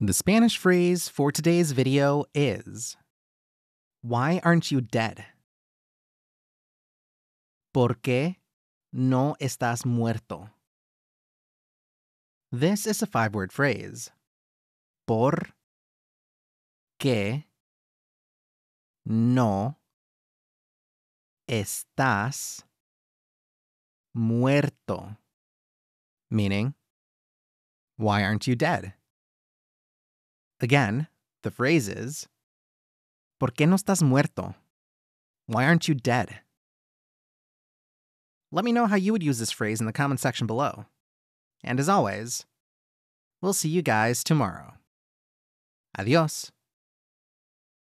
The Spanish phrase for today's video is Why aren't you dead? ¿Por qué no estás muerto? This is a five word phrase. Por qué no estás muerto. Meaning, why aren't you dead? Again, the phrase is, ¿Por qué no estás muerto? Why aren't you dead? Let me know how you would use this phrase in the comment section below. And as always, we'll see you guys tomorrow. Adios.